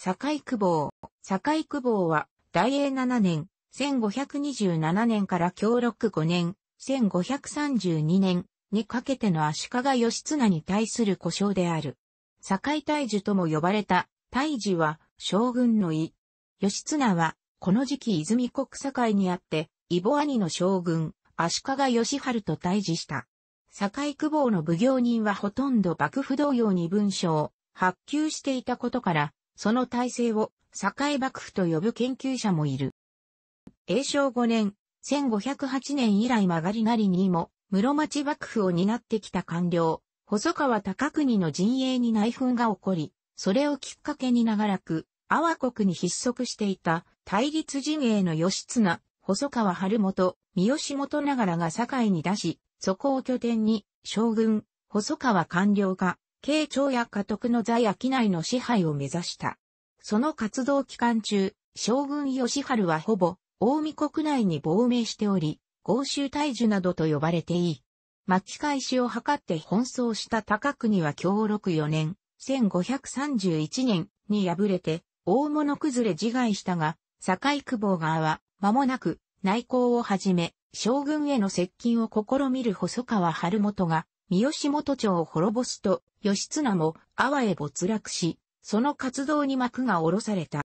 堺久保。堺久保は、大英7年、1527年から協六5年、1532年にかけての足利義綱に対する故障である。堺大樹とも呼ばれた、大樹は将軍の意。義綱は、この時期泉国境にあって、伊ボ兄の将軍、足利義春と対峙した。堺久保の奉行人はほとんど幕府同様に文章を発給していたことから、その体制を、堺幕府と呼ぶ研究者もいる。永正5年、1508年以来曲がりなりにも、室町幕府を担ってきた官僚、細川高国の陣営に内紛が起こり、それをきっかけに長らく、阿波国に筆則していた対立陣営の義綱、細川春元、三好元ながらが堺に出し、そこを拠点に、将軍、細川官僚が慶長や家督の在機内の支配を目指した。その活動期間中、将軍義春はほぼ、大見国内に亡命しており、豪州大樹などと呼ばれていい。巻き返しを図って奔走した高国は強禄4年、1531年に敗れて、大物崩れ自害したが、堺久保川は、間もなく、内向をはじめ、将軍への接近を試みる細川春元が、三好元町を滅ぼすと、義綱も阿波へ没落し、その活動に幕が下ろされた。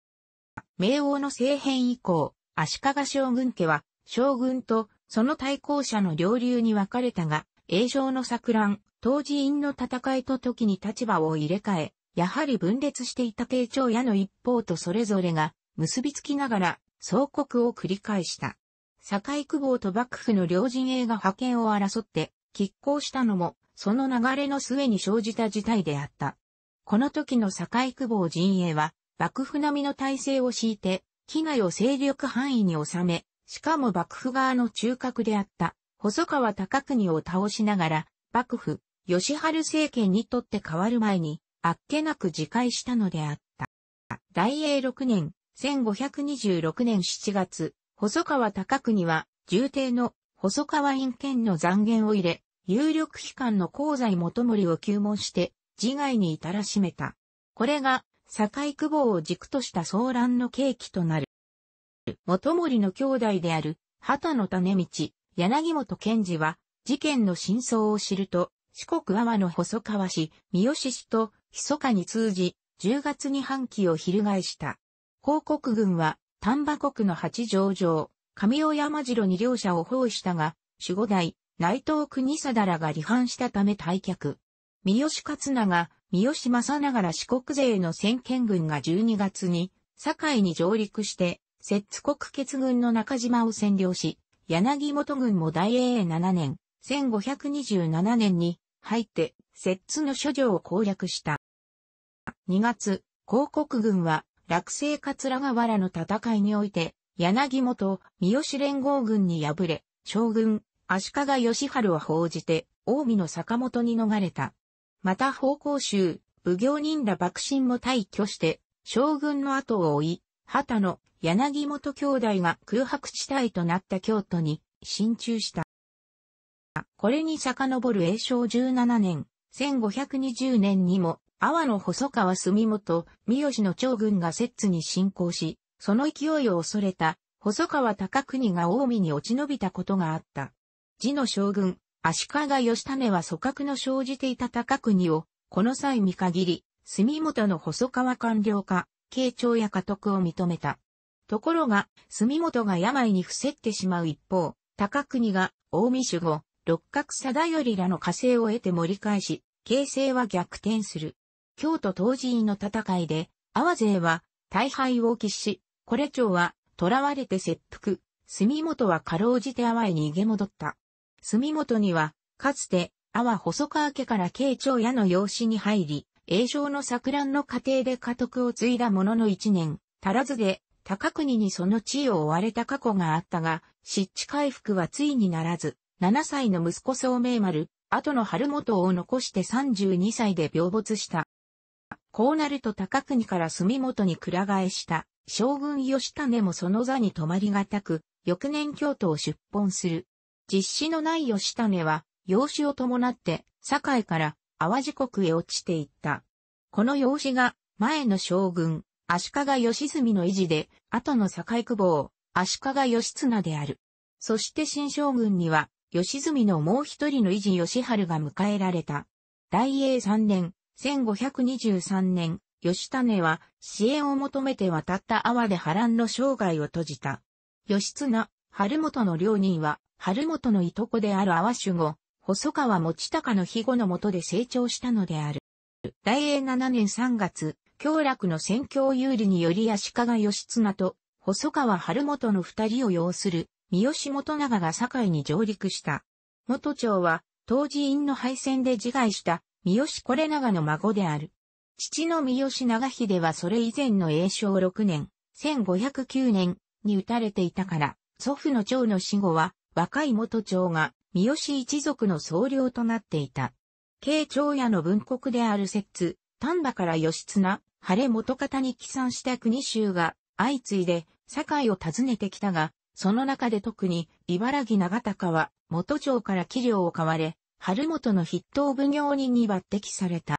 明王の政変以降、足利将軍家は、将軍とその対抗者の両流に分かれたが、栄翔の錯乱、当時院の戦いと時に立場を入れ替え、やはり分裂していた慶長屋の一方とそれぞれが結びつきながら、総国を繰り返した。堺久保と幕府の両陣営が派遣を争って、拮抗したのもその流れの末に生じた事態であった。この時の堺久保陣営は、幕府並みの体制を敷いて、機内を勢力範囲に収め、しかも幕府側の中核であった、細川高国を倒しながら、幕府、吉春政権にとって変わる前に、あっけなく自戒したのであった。大英6年、1526年7月、細川高国は、重帝の細川院権の残言を入れ、有力機関の香西元森を求門して、自害に至らしめた。これが、境久保を軸とした騒乱の契機となる。元森の兄弟である、畑野種道、柳本賢治は、事件の真相を知ると、四国阿波の細川氏、三好氏と、密かに通じ、10月に反旗を翻した。広告軍は、丹波国の八条城、上尾山城に両者を包囲したが、守護代、内藤国貞らが離反したため退却。三好勝長、三好正長ら四国勢の先見軍が12月に、堺に上陸して、摂津国決軍の中島を占領し、柳本軍も大英7年、1527年に入って、摂津の諸城を攻略した。2月、広国軍は、落成桂河原の戦いにおいて、柳本、三好連合軍に敗れ、将軍、足利義春を報じて、近江の坂本に逃れた。また方向州、武行人ら幕臣も退去して、将軍の後を追い、旗の柳本兄弟が空白地帯となった京都に進駐した。これに遡る永正17年、1520年にも、阿波の細川住元、三好の長軍が摂津に侵攻し、その勢いを恐れた、細川高国が近江に落ち延びたことがあった。次の将軍、足利義種は組閣の生じていた高国を、この際見限り、住本の細川官僚か、慶長や家督を認めた。ところが、住本が病に伏せってしまう一方、高国が、大見守護、六角貞頼らの火星を得て盛り返し、形勢は逆転する。京都当時院の戦いで、阿波勢は大敗を喫し、これ町は囚われて切腹、住本は過労じて阿波へ逃げ戻った。住元には、かつて、阿波細川家から慶長屋の養子に入り、栄翔の作乱の過程で家督を継いだものの一年、足らずで、高国にその地位を追われた過去があったが、湿地回復はついにならず、7歳の息子総明丸、後の春元を残して32歳で病没した。こうなると高国から住元にく替えした、将軍吉種もその座に止まりがたく、翌年京都を出奔する。実施のない義種は、養子を伴って、堺から淡路国へ落ちていった。この養子が、前の将軍、足利義澄の維持で、後の堺久保、足利義綱である。そして新将軍には、義澄のもう一人の維持義春が迎えられた。大英三年、1523年、義種は支援を求めて渡った阿波で波乱の生涯を閉じた。吉綱、春元の両人は春元のいとこである阿波守護、細川持隆の庇護のもとで成長したのである。大英7年3月、京楽の戦況有利により足利義綱と細川春元の二人を擁する三好元長が堺に上陸した。元長は、当時院の敗戦で自害した三好これ長の孫である。父の三好長秀はそれ以前の永正6年、1509年に打たれていたから、祖父の長の死後は、若い元長が三好一族の総領となっていた。慶長屋の文国である摂津、丹波から義綱、晴れ元方に帰参した国衆が相次いで堺を訪ねてきたが、その中で特に茨城長高は元長から器量を買われ、春元の筆頭奉行人に抜擢された。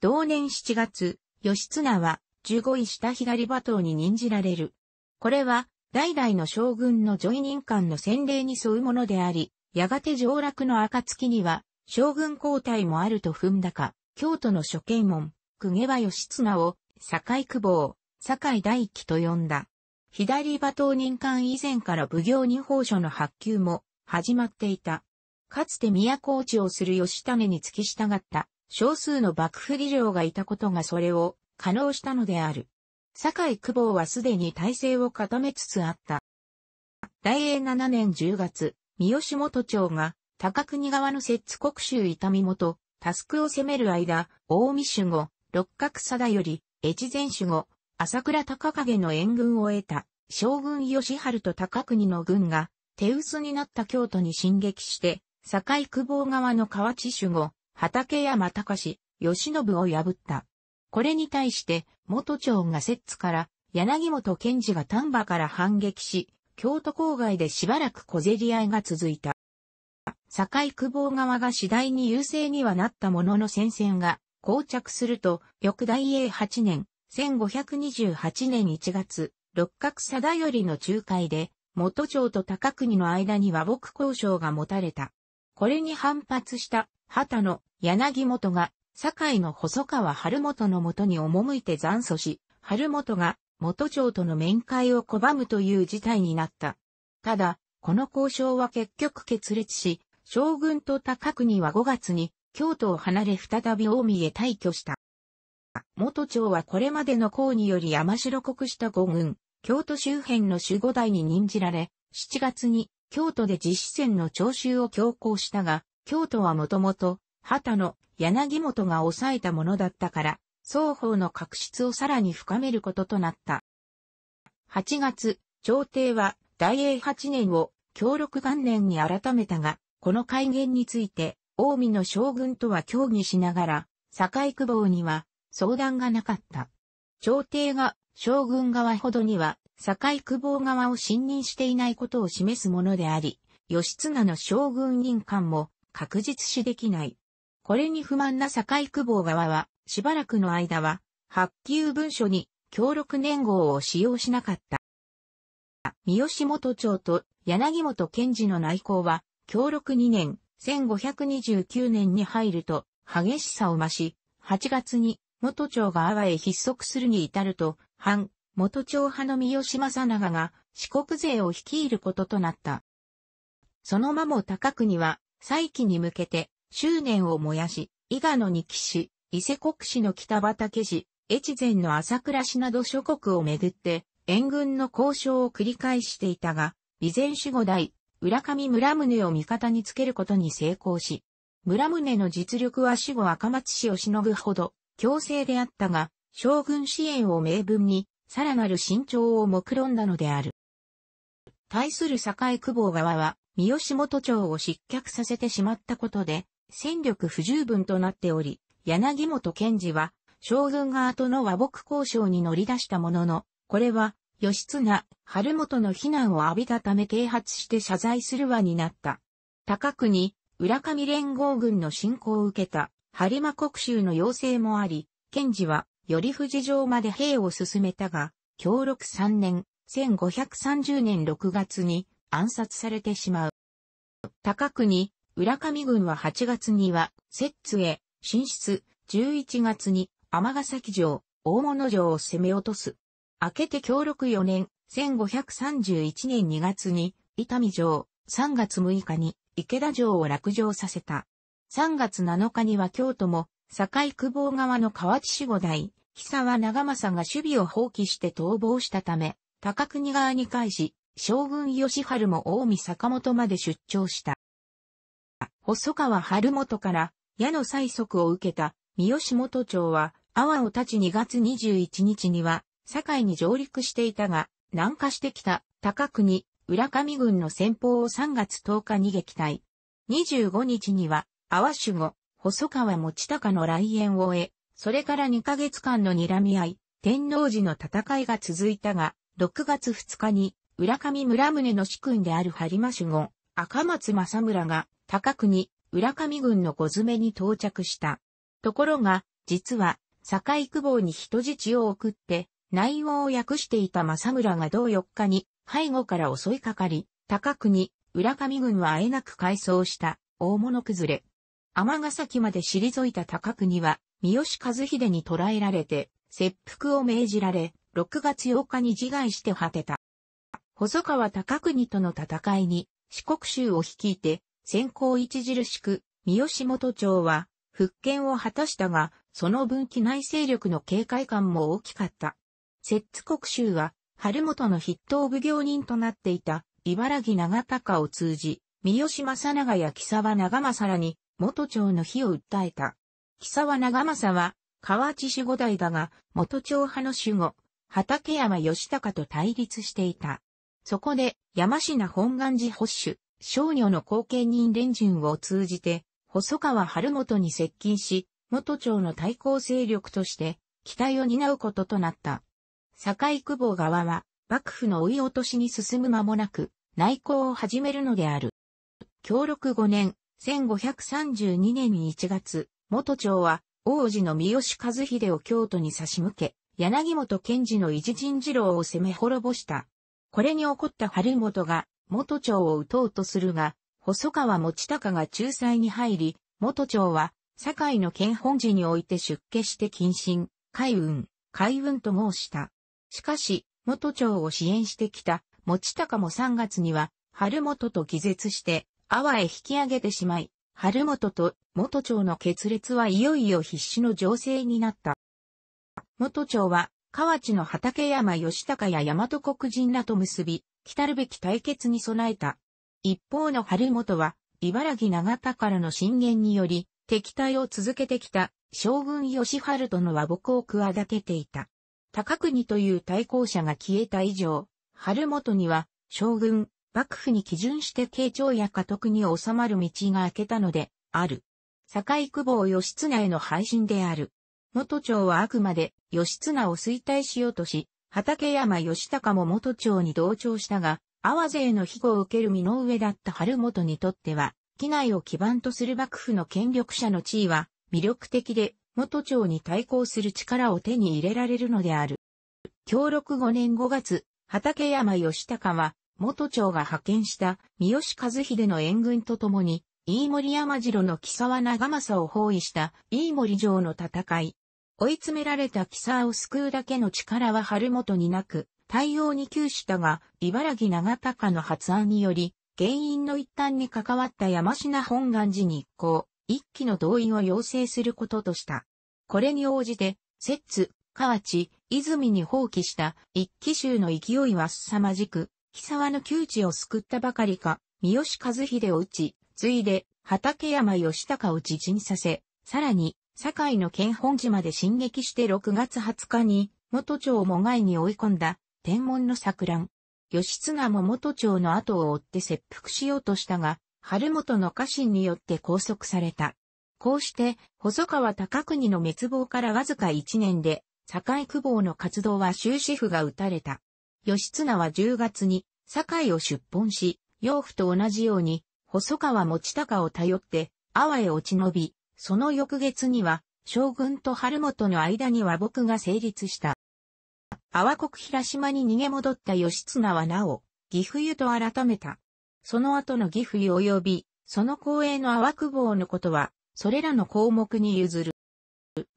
同年7月、義綱は15位下左馬頭に任じられる。これは代々の将軍の叙位任官の洗礼に沿うものであり、やがて上洛の暁には、将軍交代もあると踏んだか、京都の諸見門、公家は義綱を、堺久保、堺大輝と呼んだ。左馬頭任官以前から奉行人法所の発給も始まっていた。かつて都落ちをする義種に付き従った少数の幕府議長がいたことがそれを可能したのである。堺井久保はすでに体制を固めつつあった。大英7年10月、三好元長が、高国側の摂津国衆痛み元、タスクを攻める間、大見守護、六角貞より、越前守護、朝倉高影の援軍を得た、将軍吉春と高国の軍が、手薄になった京都に進撃して、堺久保側の河内守護、畠山隆、吉信を破った。これに対して、元長が摂津から、柳本賢治が丹波から反撃し、京都郊外でしばらく小競り合いが続いた。堺久保側が次第に優勢にはなったものの戦線が膠着すると、翌大英8年、1528年1月、六角定頼の仲介で、元町と高国の間に和睦交渉が持たれた。これに反発した、旗の柳本が堺の細川春元のもとに赴いて残訴し、春元が元長との面会を拒むという事態になった。ただ、この交渉は結局決裂し、将軍と高国は5月に京都を離れ再び近江へ退去した。元長はこれまでの功により山城国した五軍、京都周辺の守護代に任じられ、7月に京都で実施戦の徴収を強行したが、京都はもともと旗の柳本が抑えたものだったから、双方の確執をさらに深めることとなった。8月、朝廷は大英8年を協力元年に改めたが、この改元について、近江の将軍とは協議しながら、堺久保には相談がなかった。朝廷が将軍側ほどには、堺久保側を信任していないことを示すものであり、義綱の将軍任官も確実視できない。これに不満な井久保側は、しばらくの間は、発給文書に協力年号を使用しなかった。三好元長と柳本賢治の内向は、協力2年、1529年に入ると、激しさを増し、8月に元長が阿波へ筆足するに至ると、反、元長派の三好正長が四国勢を率いることとなった。その間も高国は、再起に向けて執念を燃やし、伊賀の二騎士、伊勢国士の北畠氏、越前の朝倉氏など諸国をめぐって、援軍の交渉を繰り返していたが、備前守護代、浦上村宗を味方につけることに成功し、村宗の実力は守護赤松氏をしのぐほど、強制であったが、将軍支援を名分に、さらなる慎重を目論んだのである。対する境久保側は、三好元長を失脚させてしまったことで、戦力不十分となっており、柳本賢治は、将軍側との和睦交渉に乗り出したものの、これは、義綱、春元の非難を浴びたため啓発して謝罪する輪になった。高国、浦上連合軍の侵攻を受けた、播磨国衆の要請もあり、賢治は、頼藤城まで兵を進めたが、協力3年、1530年6月に暗殺されてしまう。高国、浦上軍は8月には、摂津へ、進出、11月に、ヶ崎城、大物城を攻め落とす。明けて協力4年、1531年2月に、伊丹城、3月6日に、池田城を落城させた。3月7日には京都も、境久保川の河内守五代、久和長政が守備を放棄して逃亡したため、高国川に返し、将軍吉春も近江坂本まで出張した。細川春元から矢の催促を受けた三好元町は、阿波を立ち2月21日には、堺に上陸していたが、南下してきた高国、浦上軍の先方を3月10日に撃退。25日には、阿波守護、細川持高の来園を終え、それから2ヶ月間の睨み合い、天皇寺の戦いが続いたが、6月2日に、浦上村宗の主君である張間守護、赤松正村が、高国、浦上軍の小詰に到着した。ところが、実は、坂井久保に人質を送って、内容を訳していた政村が同4日に背後から襲いかかり、高国、浦上軍はあえなく改装した大物崩れ。天崎まで退いた高国は、三好和秀に捕らえられて、切腹を命じられ、6月8日に自害して果てた。細川高国との戦いに四国州を率いて先行著しく、三好元町は、復権を果たしたが、その分岐内勢力の警戒感も大きかった。摂津国衆は、春元の筆頭奉行人となっていた、茨城長隆を通じ、三好正長や木沢長政らに、元町の火を訴えた。木沢長政は、河内守護代だが、元町派の守護、畠山義高と対立していた。そこで、山品本願寺保守、少女の後見人連順を通じて、細川春元に接近し、元町の対抗勢力として、期待を担うこととなった。堺久保側は、幕府の追い落としに進む間もなく、内向を始めるのである。協力5年、1532年1月、元町は、王子の三好和秀を京都に差し向け、柳本賢治の維持人次郎を攻め滅ぼした。これに起こった春元が、元町を打とうとするが、細川持隆が仲裁に入り、元町は、堺の県本寺において出家して謹慎、海運、海運と申した。しかし、元町を支援してきた、持高も3月には、春元と気絶して、阿波へ引き上げてしまい、春元と元町の決裂はいよいよ必死の情勢になった。元町は、河内の畠山義高や大和国人らと結び、来るべき対決に備えた。一方の春元は、茨城長田からの進言により、敵対を続けてきた将軍義春との和睦を企てていた。高国という対抗者が消えた以上、春元には将軍、幕府に基準して慶長や家督に収まる道が開けたので、ある。堺久保義綱への配信である。元長はあくまで義綱を衰退しようとし、畠山義高も元町に同調したが、阿波勢の庇護を受ける身の上だった春元にとっては、機内を基盤とする幕府の権力者の地位は魅力的で、元町に対抗する力を手に入れられるのである。協力5年5月、畠山義高は、元町が派遣した三好和秀の援軍とともに、飯森山城の木沢長政を包囲した飯森城の戦い、追い詰められたキサーを救うだけの力は春元になく、対応に窮したが、茨城長高の発案により、原因の一端に関わった山品本願寺に一行、一期の動員を要請することとした。これに応じて、摂津、河内、泉に放棄した一騎衆の勢いは凄まじく、木沢の窮地を救ったばかりか、三好和秀を打ち、ついで、畠山義高を自陣させ、さらに、堺の県本島で進撃して6月20日に、元町も外に追い込んだ、天文の作乱。義綱も元町の後を追って切腹しようとしたが、春元の家臣によって拘束された。こうして、細川高国の滅亡からわずか1年で、堺久保の活動は終止符が打たれた。義綱は10月に、堺を出奔し、養父と同じように、細川持高を頼って、阿波へ落ち延び、その翌月には、将軍と春元の間に和睦が成立した。阿波国平島に逃げ戻った義綱はなお、義湯と改めた。その後の義湯及び、その公営の阿波久保のことは、それらの項目に譲る。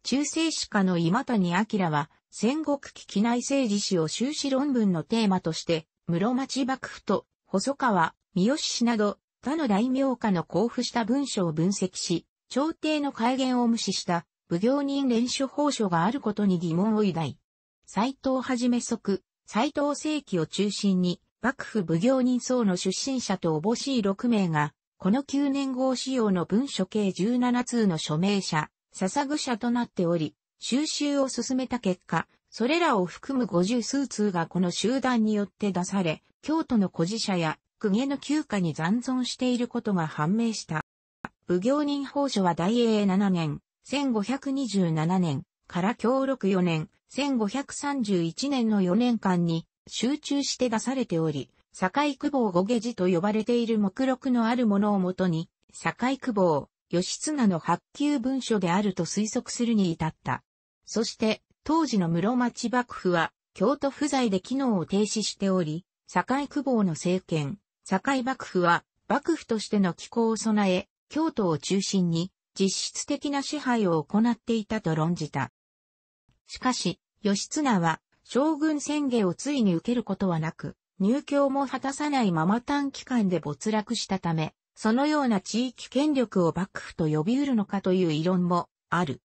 中世史家の今谷明は、戦国危機内政治史を終始論文のテーマとして、室町幕府と細川、三好氏など、他の大名家の交付した文書を分析し、朝廷の改元を無視した奉行人連署法書があることに疑問を抱い、斎藤はじめ即、斎藤正規を中心に、幕府奉行人層の出身者とおぼしい6名が、この9年号仕様の文書計17通の署名者、笹ぐ者となっており、収集を進めた結果、それらを含む50数通がこの集団によって出され、京都の古事者や公家の旧家に残存していることが判明した。奉行人法書は大英7年、1527年から協力4年、1531年の4年間に集中して出されており、堺久保五下地と呼ばれている目録のあるものをもとに、堺久保、義綱の発給文書であると推測するに至った。そして、当時の室町幕府は、京都不在で機能を停止しており、堺久保の政権、堺幕府は、幕府としての機構を備え、京都を中心に実質的な支配を行っていたと論じた。しかし、義綱は将軍宣言をついに受けることはなく、入教も果たさないまま短期間で没落したため、そのような地域権力を幕府と呼び得るのかという異論もある。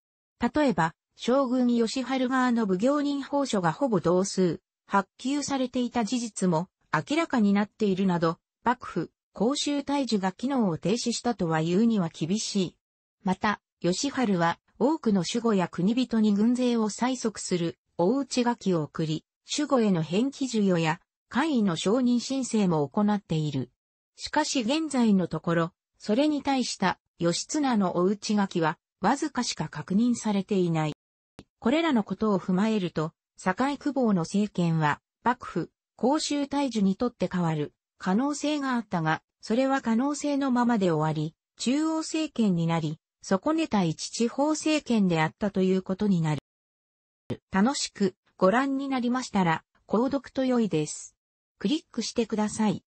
例えば、将軍義春側の奉行人報書がほぼ同数、発給されていた事実も明らかになっているなど、幕府、公衆退治が機能を停止したとは言うには厳しい。また、吉春は多くの守護や国人に軍勢を催促する大内書きを送り、守護への返帰授与や会位の承認申請も行っている。しかし現在のところ、それに対した義綱のお内書きはわずかしか確認されていない。これらのことを踏まえると、堺久保の政権は幕府、公衆退樹にとって変わる可能性があったが、それは可能性のままで終わり、中央政権になり、損ねた一地方政権であったということになる。楽しくご覧になりましたら、購読と良いです。クリックしてください。